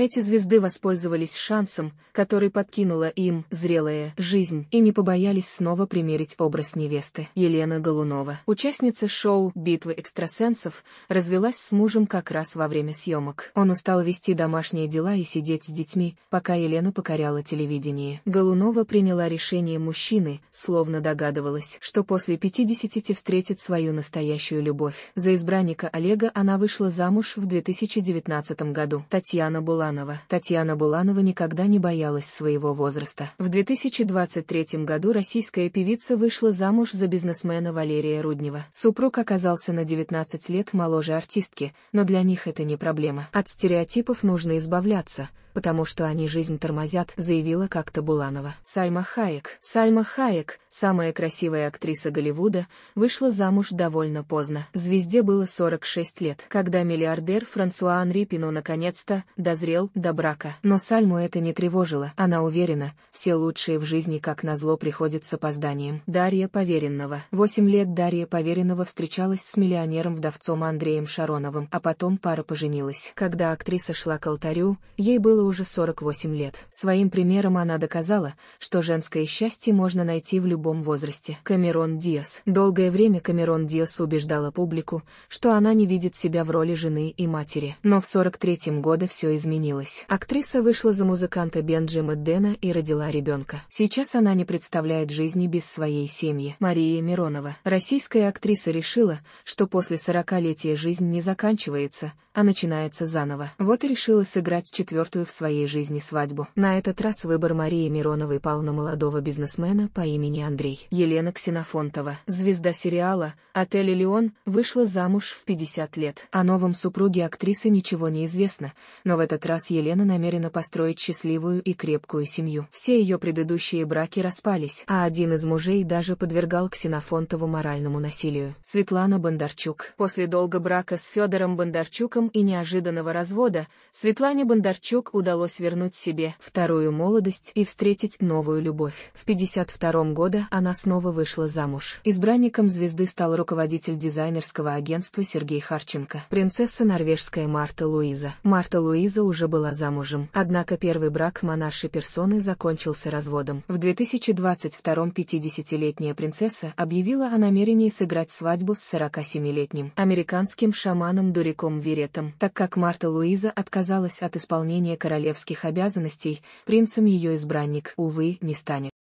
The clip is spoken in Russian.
Эти звезды воспользовались шансом, который подкинула им зрелая жизнь, и не побоялись снова примерить образ невесты. Елена Голунова, участница шоу «Битвы экстрасенсов», развелась с мужем как раз во время съемок. Он устал вести домашние дела и сидеть с детьми, пока Елена покоряла телевидение. Голунова приняла решение мужчины, словно догадывалась, что после 50 встретит свою настоящую любовь. За избранника Олега она вышла замуж в 2019 году. Татьяна была Буланова. Татьяна Буланова никогда не боялась своего возраста. В 2023 году российская певица вышла замуж за бизнесмена Валерия Руднева. Супруг оказался на 19 лет моложе артистки, но для них это не проблема. От стереотипов нужно избавляться – потому что они жизнь тормозят, заявила как-то Буланова. Сальма Хаек. Сальма Хаек, самая красивая актриса Голливуда, вышла замуж довольно поздно. Звезде было 46 лет, когда миллиардер Франсуа Анри Пино наконец-то дозрел до брака. Но Сальму это не тревожило. Она уверена, все лучшие в жизни как назло приходят с опозданием. Дарья Поверенного. Восемь лет Дарья Поверенного встречалась с миллионером-вдовцом Андреем Шароновым, а потом пара поженилась. Когда актриса шла к алтарю, ей было уже 48 лет. Своим примером она доказала, что женское счастье можно найти в любом возрасте. Камерон Диас. Долгое время Камерон Диас убеждала публику, что она не видит себя в роли жены и матери. Но в 43-м году все изменилось. Актриса вышла за музыканта Бенджима Дэна и родила ребенка. Сейчас она не представляет жизни без своей семьи. Мария Миронова. Российская актриса решила, что после 40-летия жизнь не заканчивается, а начинается заново. Вот и решила сыграть четвертую в своей жизни свадьбу. На этот раз выбор Марии Мироновой пал на молодого бизнесмена по имени Андрей. Елена Ксенофонтова, звезда сериала «Отель Леон», вышла замуж в 50 лет. О новом супруге актрисы ничего не известно, но в этот раз Елена намерена построить счастливую и крепкую семью. Все ее предыдущие браки распались, а один из мужей даже подвергал Ксенофонтову моральному насилию. Светлана Бондарчук. После долгого брака с Федором Бондарчуком и неожиданного развода, Светлане Бондарчук удалось вернуть себе вторую молодость и встретить новую любовь. В 52 году она снова вышла замуж. Избранником звезды стал руководитель дизайнерского агентства Сергей Харченко, принцесса норвежская Марта Луиза. Марта Луиза уже была замужем, однако первый брак монаршей персоны закончился разводом. В 2022-м 50-летняя принцесса объявила о намерении сыграть свадьбу с 47-летним американским шаманом Дуриком Веретом этом, так как Марта Луиза отказалась от исполнения королевских обязанностей, принцем ее избранник, увы, не станет.